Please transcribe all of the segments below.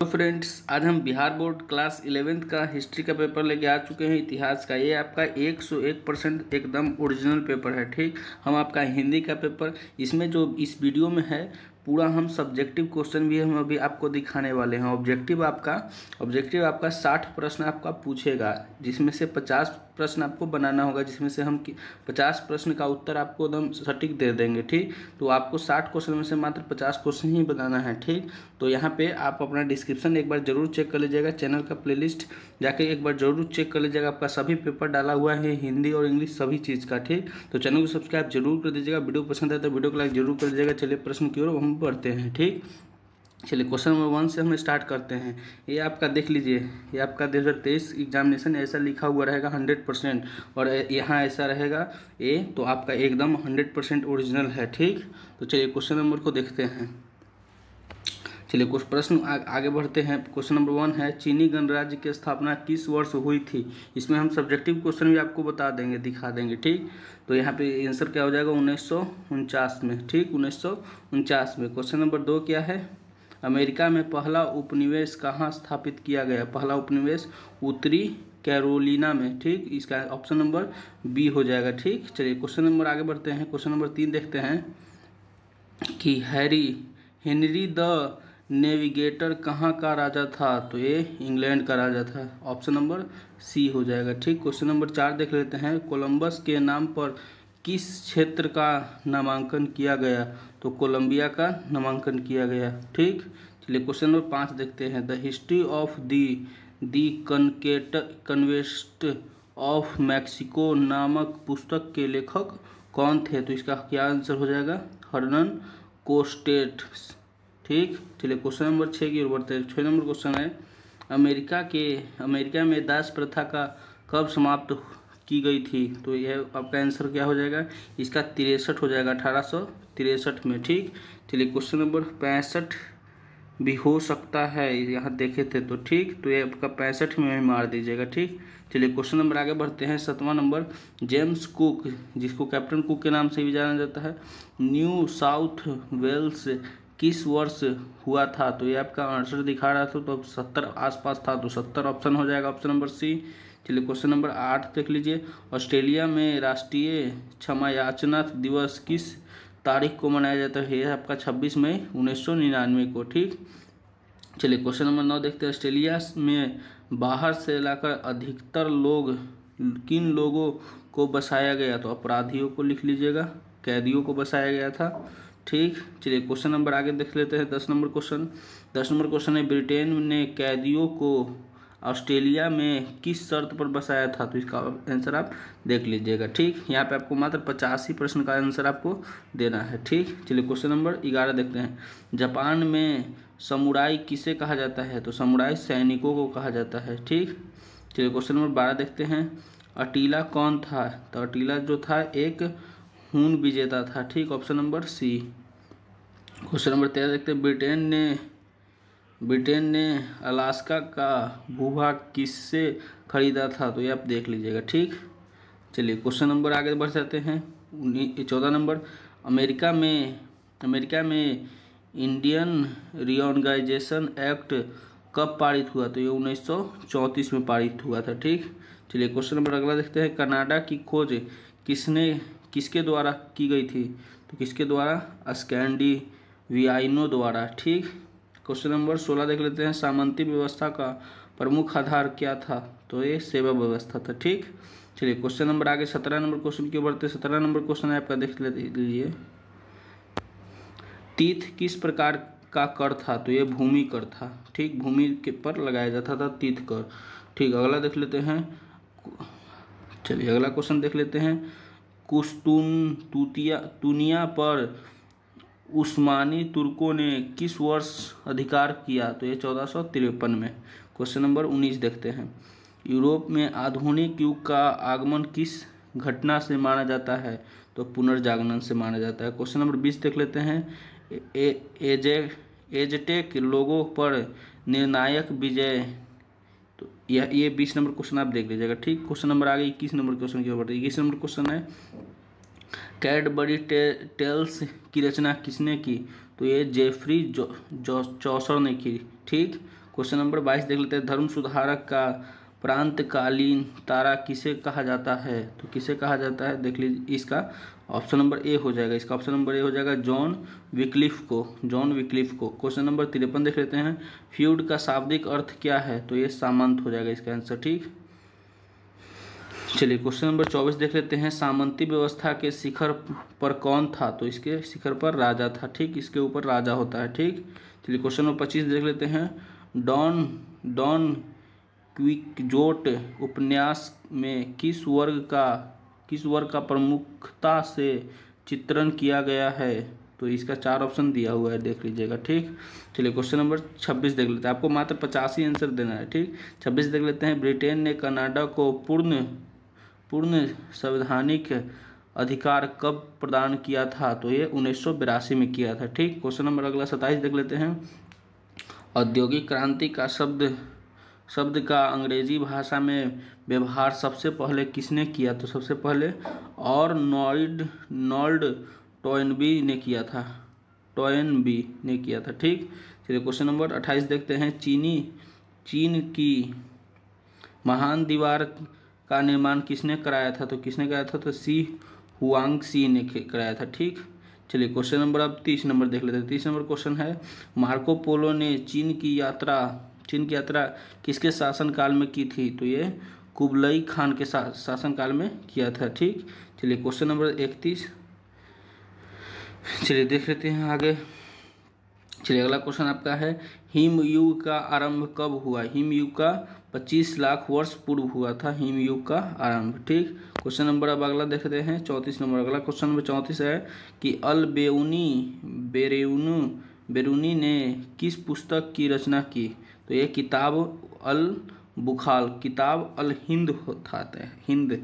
तो फ्रेंड्स आज हम बिहार बोर्ड क्लास इलेवेंथ का हिस्ट्री का पेपर लेके आ चुके हैं इतिहास का ये आपका 101 परसेंट एकदम ओरिजिनल पेपर है ठीक हम आपका हिंदी का पेपर इसमें जो इस वीडियो में है पूरा हम सब्जेक्टिव क्वेश्चन भी हम अभी आपको दिखाने वाले हैं ऑब्जेक्टिव आपका ऑब्जेक्टिव आपका साठ प्रश्न आपका पूछेगा जिसमें से पचास प्रश्न आपको बनाना होगा जिसमें से हम पचास प्रश्न का उत्तर आपको एकदम सटीक दे देंगे ठीक तो आपको साठ क्वेश्चन में से मात्र पचास क्वेश्चन ही बनाना है ठीक तो यहाँ पे आप अपना डिस्क्रिप्शन एक बार जरूर चेक कर लीजिएगा चैनल का प्लेलिस्ट जाके एक बार जरूर चेक कर लीजिएगा आपका सभी पेपर डाला हुआ है हिंदी और इंग्लिश सभी चीज़ का ठीक तो चैनल को सब्सक्राइब जरूर कर दीजिएगा वीडियो पसंद आए तो वीडियो को लाइक जरूर कर दीजिएगा चलिए प्रश्न की ओर हम बढ़ते हैं ठीक चलिए क्वेश्चन नंबर वन से हम स्टार्ट करते हैं ये आपका देख लीजिए ये आपका दो हज़ार तेईस एग्जामिनेशन ऐसा लिखा हुआ रहेगा हंड्रेड परसेंट और यहाँ ऐसा रहेगा ए तो आपका एकदम हंड्रेड परसेंट ओरिजिनल है ठीक तो चलिए क्वेश्चन नंबर को देखते हैं चलिए कुछ प्रश्न आगे बढ़ते हैं क्वेश्चन नंबर वन है चीनी गणराज्य की स्थापना किस वर्ष हुई थी इसमें हम सब्जेक्टिव क्वेश्चन भी आपको बता देंगे दिखा देंगे ठीक तो यहाँ पे आंसर क्या हो जाएगा उन्नीस में ठीक उन्नीस में क्वेश्चन नंबर दो क्या है अमेरिका में पहला उपनिवेश कहाँ स्थापित किया गया पहला उपनिवेश उत्तरी कैरोलिना में ठीक इसका ऑप्शन नंबर बी हो जाएगा ठीक चलिए क्वेश्चन नंबर आगे बढ़ते हैं क्वेश्चन नंबर तीन देखते हैं कि हैरी हेनरी द नेविगेटर कहाँ का राजा था तो ये इंग्लैंड का राजा था ऑप्शन नंबर सी हो जाएगा ठीक क्वेश्चन नंबर चार देख लेते हैं कोलंबस के नाम पर किस क्षेत्र का नामांकन किया गया तो कोलंबिया का नामांकन किया गया ठीक चलिए क्वेश्चन नंबर पाँच देखते हैं the history of the the conquest conquest of Mexico नामक पुस्तक के लेखक कौन थे तो इसका क्या आंसर हो जाएगा हर्नन कोस्टेट ठीक चलिए क्वेश्चन नंबर छः की ओर बढ़ते हैं छः नंबर क्वेश्चन है अमेरिका के अमेरिका में दास प्रथा का कब समाप्त की गई थी तो यह आपका आंसर क्या हो जाएगा इसका तिरसठ हो जाएगा अठारह सौ तिरसठ में ठीक चलिए क्वेश्चन नंबर पैंसठ भी हो सकता है यहाँ देखे थे तो ठीक तो ये आपका पैंसठ में मार दीजिएगा ठीक चलिए क्वेश्चन नंबर आगे बढ़ते हैं सतवां नंबर जेम्स कुक जिसको कैप्टन कुक के नाम से भी जाना जाता है न्यू साउथ वेल्स किस वर्ष हुआ था तो ये आपका आंसर दिखा रहा था तो सत्तर आसपास था तो सत्तर ऑप्शन हो जाएगा ऑप्शन नंबर सी चलिए क्वेश्चन नंबर आठ देख लीजिए ऑस्ट्रेलिया में राष्ट्रीय क्षमा याचना दिवस किस तारीख को मनाया जाता है आपका छब्बीस मई उन्नीस सौ निन्यानवे को ठीक चलिए क्वेश्चन नंबर नौ देखते हैं ऑस्ट्रेलिया में बाहर से लाकर अधिकतर लोग किन लोगों को बसाया गया तो अपराधियों को लिख लीजिएगा कैदियों को बसाया गया था ठीक चलिए क्वेश्चन नंबर आगे देख लेते हैं दस नंबर क्वेश्चन दस नंबर क्वेश्चन है ब्रिटेन ने कैदियों को ऑस्ट्रेलिया में किस शर्त पर बसाया था तो इसका आंसर आप देख लीजिएगा ठीक यहाँ पे आपको मात्र पचासी प्रश्न का आंसर आपको देना है ठीक चलिए क्वेश्चन नंबर ग्यारह देखते हैं जापान में समुराई किसे कहा जाता है तो समुराई सैनिकों को कहा जाता है ठीक चलिए क्वेश्चन नंबर बारह देखते हैं अटीला कौन था तो अटीला जो था एक हून विजेता था ठीक option number C question number तेरह देखते हैं ब्रिटेन ने ब्रिटेन ने अलास्का का भूभाग किससे खरीदा था तो ये आप देख लीजिएगा ठीक चलिए क्वेश्चन नंबर आगे बढ़ जाते हैं चौदह नंबर अमेरिका में अमेरिका में इंडियन रियोनगाइजेशन एक्ट कब पारित हुआ तो ये 1934 में पारित हुआ था ठीक चलिए क्वेश्चन नंबर अगला देखते हैं कनाडा की खोज किसने किसके द्वारा की गई थी तो किसके द्वारा स्कैंडी वियाइनो द्वारा ठीक क्वेश्चन नंबर सोलह देख लेते हैं सामंती व्यवस्था का प्रमुख आधार क्या था तो ये सेवा व्यवस्था था ठीक चलिए क्वेश्चन नंबर आगे सत्रह नंबर क्वेश्चन क्यों बढ़ते सत्रह नंबर क्वेश्चन है आपका देख लीजिए तीर्थ किस प्रकार का कर था तो ये भूमि कर था ठीक भूमि के पर लगाया जाता था तीर्थ कर ठीक अगला देख लेते हैं चलिए अगला क्वेश्चन देख लेते हैं कुस्तुम तुतिया तुनिया पर उस्मानी तुर्कों ने किस वर्ष अधिकार किया तो ये चौदह में क्वेश्चन नंबर उन्नीस देखते हैं यूरोप में आधुनिक युग का आगमन किस घटना से माना जाता है तो पुनर्जागरण से माना जाता है क्वेश्चन नंबर बीस देख लेते हैं एजे एजटेक लोगों पर निर्णायक विजय तो यह ये बीस नंबर क्वेश्चन आप देख लीजिएगा ठीक क्वेश्चन नंबर आगे इक्कीस नंबर क्वेश्चन की ओर बढ़ते इक्कीस नंबर क्वेश्चन है कैडबरी टे, टेल्स की रचना किसने की तो ये जेफरी जो चौसर ने की ठीक क्वेश्चन नंबर बाईस देख लेते हैं धर्म सुधारक का प्रांतकालीन तारा किसे कहा जाता है तो किसे कहा जाता है देख लीजिए इसका ऑप्शन नंबर ए हो जाएगा इसका ऑप्शन नंबर ए हो जाएगा जॉन विक्लिफ को जॉन विक्लिफ को क्वेश्चन नंबर तिरपन देख लेते हैं फ्यूड का शाब्दिक अर्थ क्या है तो ये सामंत हो जाएगा इसका आंसर ठीक चलिए क्वेश्चन नंबर चौबीस देख लेते हैं सामंती व्यवस्था के शिखर पर कौन था तो इसके शिखर पर राजा था ठीक इसके ऊपर राजा होता है ठीक चलिए क्वेश्चन नंबर पच्चीस देख लेते हैं डॉन डॉन क्विकजोट उपन्यास में किस वर्ग का किस वर्ग का प्रमुखता से चित्रण किया गया है तो इसका चार ऑप्शन दिया हुआ है देख लीजिएगा ठीक चलिए क्वेश्चन नंबर छब्बीस देख लेते हैं आपको मात्र पचासी आंसर देना है ठीक छब्बीस देख लेते हैं ब्रिटेन ने कनाडा को पूर्ण पूर्ण संवैधानिक अधिकार कब प्रदान किया था तो ये उन्नीस में किया था ठीक क्वेश्चन नंबर अगला सताइस देख लेते हैं औद्योगिक क्रांति का शब्द शब्द का अंग्रेजी भाषा में व्यवहार सबसे पहले किसने किया तो सबसे पहले और नॉइड नॉल्ड टोयनबी ने किया था बी ने किया था ठीक चलिए क्वेश्चन नंबर अट्ठाईस देखते हैं चीनी चीन की महान दीवार का निर्माण किसने कराया था तो किसने कराया था तो सी हुआंग सी ने कराया था ठीक चलिए क्वेश्चन नंबर अब तीस नंबर देख लेते हैं तीस नंबर क्वेश्चन है मार्को पोलो ने चीन की यात्रा चीन की यात्रा किसके शासनकाल में की थी तो ये कुबलई खान के सा, शासनकाल में किया था ठीक चलिए क्वेश्चन नंबर इकतीस चलिए देख लेते हैं आगे चलिए अगला क्वेश्चन आपका है हिम युग का आरंभ कब हुआ हिम युग का पच्चीस लाख वर्ष पूर्व हुआ था हिमयुग का आरंभ ठीक क्वेश्चन नंबर अब अगला देखते हैं चौंतीस नंबर अगला क्वेश्चन नंबर चौंतीस है कि अल बेउनी बेरेउनु बेरूनी ने किस पुस्तक की रचना की तो ये किताब अल बुखाल किताब अल हिंद होता है हिंद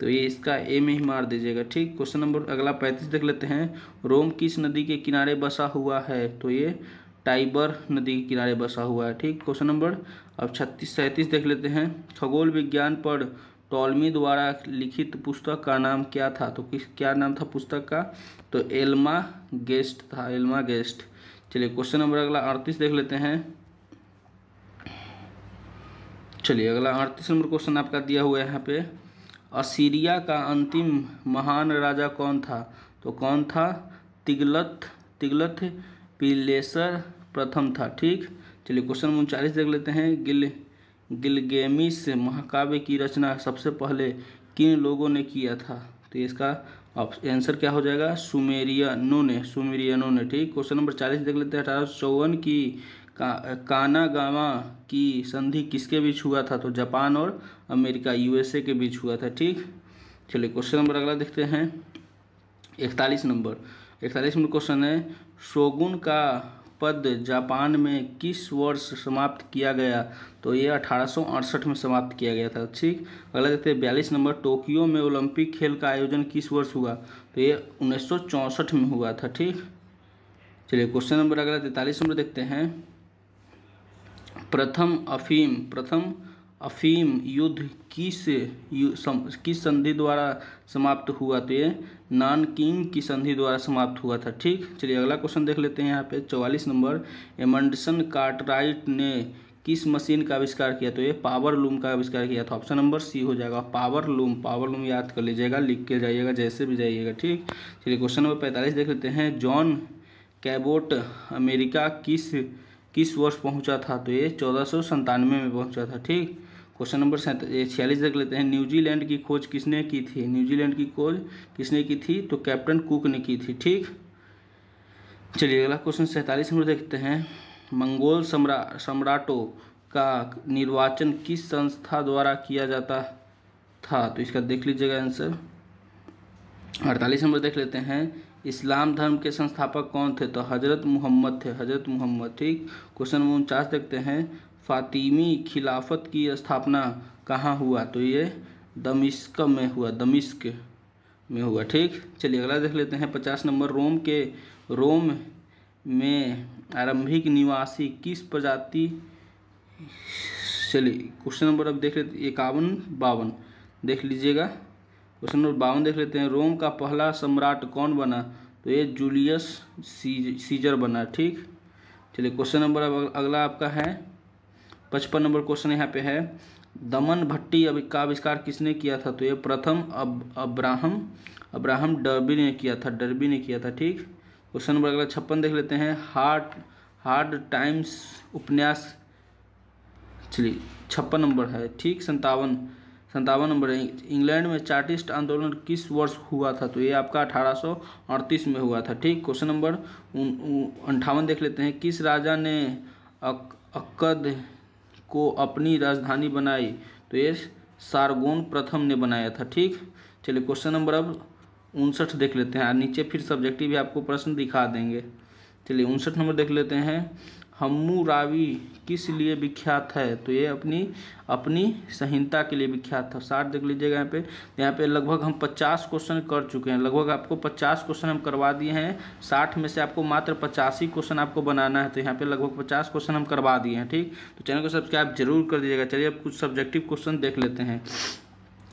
तो ये इसका ए में ही मार दीजिएगा ठीक क्वेश्चन नंबर अगला पैंतीस देख लेते हैं रोम किस नदी के किनारे बसा हुआ है तो ये टाइबर नदी के किनारे बसा हुआ है ठीक क्वेश्चन नंबर अब छत्तीस सैंतीस देख लेते हैं खगोल विज्ञान पर टॉलमी द्वारा लिखित पुस्तक का नाम क्या था तो किस क्या नाम था पुस्तक का तो एल्मा गेस्ट था एल्मा गेस्ट चलिए क्वेश्चन नंबर अगला अड़तीस देख लेते हैं चलिए अगला अड़तीस नंबर क्वेश्चन आपका दिया हुआ है यहाँ पे असीरिया का अंतिम महान राजा कौन था तो कौन था तिगलत तिगलत पिलेसर प्रथम था ठीक चलिए क्वेश्चन नंबर उनचालीस देख लेते हैं गिल गिलगेमिस महाकाव्य की रचना सबसे पहले किन लोगों ने किया था तो इसका आंसर क्या हो जाएगा सुमेरियनों ने सुमेरियनों ने ठीक क्वेश्चन नंबर चालीस देख लेते हैं अठारह चौवन की का, कानागावा की संधि किसके बीच हुआ था तो जापान और अमेरिका यूएसए के बीच हुआ था ठीक चलिए क्वेश्चन नंबर अगला देखते हैं इकतालीस नंबर इकतालीस नंबर क्वेश्चन है शोगुन का पद जापान में किस वर्ष समाप्त किया गया तो ये अठारह में समाप्त किया गया था ठीक अगला देखते हैं बयालीस नंबर टोक्यो में ओलंपिक खेल का आयोजन किस वर्ष हुआ तो ये उन्नीस में हुआ था ठीक चलिए क्वेश्चन नंबर अगला तैतालीस नंबर देखते हैं प्रथम अफीम प्रथम अफीम युद्ध किस यु, सम, किस संधि द्वारा समाप्त हुआ तो ये नानकिंग की संधि द्वारा समाप्त हुआ था ठीक चलिए अगला क्वेश्चन देख लेते हैं यहाँ पे चौवालीस नंबर एमंडसन कार्टराइट ने किस मशीन का आविष्कार किया तो ये पावर लूम का आविष्कार किया था ऑप्शन नंबर सी हो जाएगा पावर लूम पावर लूम याद कर लीजिएगा लिख के जाइएगा जैसे भी जाइएगा ठीक चलिए क्वेश्चन नंबर पैंतालीस देख लेते हैं जॉन कैबोट अमेरिका किस किस वर्ष पहुंचा था तो ये चौदह में पहुंचा था ठीक क्वेश्चन नंबर छियालीस देख लेते हैं न्यूजीलैंड की खोज किसने की थी न्यूजीलैंड की खोज किसने की थी तो कैप्टन कुक ने की थी ठीक चलिए अगला क्वेश्चन सैंतालीस नंबर देखते हैं मंगोल सम्रा सम्राटों का निर्वाचन किस संस्था द्वारा किया जाता था तो इसका देख लीजिएगा आंसर अड़तालीस नंबर देख लेते हैं इस्लाम धर्म के संस्थापक कौन थे तो हज़रत मोहम्मद थे हज़रत मोहम्मद ठीक क्वेश्चन नंबर उनचास देखते हैं फ़ातिमी खिलाफत की स्थापना कहाँ हुआ तो ये दमिश्क में हुआ दमिश्क में हुआ ठीक चलिए अगला देख लेते हैं पचास नंबर रोम के रोम में आरंभिक निवासी किस प्रजाति चलिए क्वेश्चन नंबर अब देख लेते इक्यावन बावन देख लीजिएगा क्वेश्चन नंबर बावन देख लेते हैं रोम का पहला सम्राट कौन बना तो ये जूलियस सीजर बना ठीक चलिए क्वेश्चन नंबर अब अगला आपका है पचपन नंबर क्वेश्चन यहाँ पे है दमन भट्टी अभी का आविष्कार किसने किया था तो ये प्रथम अब अब्राहम अब्राहम डर्बी ने किया था डर्बी ने किया था ठीक क्वेश्चन नंबर अगला छप्पन देख लेते हैं हार्ड हार्ड टाइम्स उपन्यास चलिए छप्पन नंबर है ठीक संतावन संतावन नंबर है इंग्लैंड में चार्टिस्ट आंदोलन किस वर्ष हुआ था तो ये आपका अठारह में हुआ था ठीक क्वेश्चन नंबर अंठावन देख लेते हैं किस राजा ने अक, अक्कद को अपनी राजधानी बनाई तो ये सारगोन प्रथम ने बनाया था ठीक चलिए क्वेश्चन नंबर अब उनसठ देख लेते हैं नीचे फिर सब्जेक्टिव आपको प्रश्न दिखा देंगे चलिए उनसठ नंबर देख लेते हैं हम्मूरावी किस लिए विख्यात है तो ये अपनी अपनी संहिता के लिए विख्यात है साठ देख लीजिएगा यहाँ पे यहाँ पे लगभग हम पचास क्वेश्चन कर चुके हैं लगभग आपको पचास क्वेश्चन हम करवा दिए हैं साठ में से आपको मात्र पचासी क्वेश्चन आपको बनाना है तो यहाँ पे लगभग पचास क्वेश्चन हम करवा दिए हैं ठीक तो चैनल को सब्सक्राइब जरूर कर दीजिएगा चलिए अब कुछ सब्जेक्टिव क्वेश्चन देख लेते हैं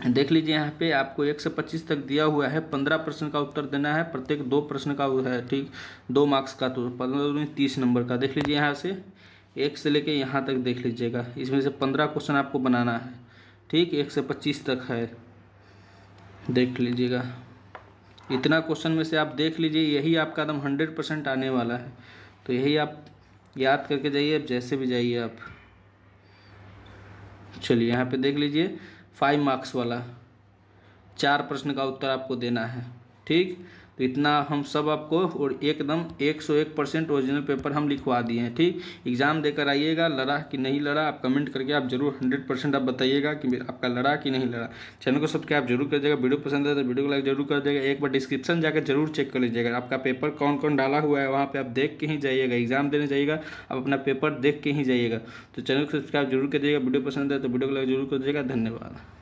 देख लीजिए यहाँ पे आपको एक से पच्चीस तक दिया हुआ है पंद्रह प्रश्न का उत्तर देना है प्रत्येक दो प्रश्न का है ठीक दो मार्क्स का तो पंद्रह तीस नंबर का देख लीजिए यहाँ से एक से लेके यहाँ तक देख लीजिएगा इसमें से पंद्रह क्वेश्चन आपको बनाना है ठीक एक से पच्चीस तक है देख लीजिएगा इतना क्वेश्चन में से आप देख लीजिए यही आपका एकदम हंड्रेड परसेंट आने वाला है तो यही आप याद करके जाइए जैसे भी जाइए आप चलिए यहाँ पर देख लीजिए फाइव मार्क्स वाला चार प्रश्न का उत्तर आपको देना है ठीक तो इतना हम सब आपको और एकदम एक सौ एक परसेंट ओरिजिनल पेपर हम लिखवा दिए हैं ठीक एग्ज़ाम देकर आइएगा लड़ा कि नहीं लड़ा आप कमेंट करके आप जरूर हंड्रेड परसेंट आप बताइएगा कि आपका लड़ा कि नहीं लड़ा चैनल को सब्सक्राइब जरूर कर जाएगा वीडियो पसंद आए तो वीडियो को लाइक जरूर कर देगा एक बार डिस्क्रिप्शन जाकर जरूर चेक कर लीजिएगा आपका पेपर कौन कौन डाला हुआ है वहाँ पर आप देख के ही जाइएगा एग्जाम देने जाइएगा आप अपना पेपर देख के ही जाइएगा तो चैनल को सब्सक्राइब जरूर कर जाइएगा वीडियो पसंद आए तो वीडियो को लाइक जरूर कर दीजिएगा धन्यवाद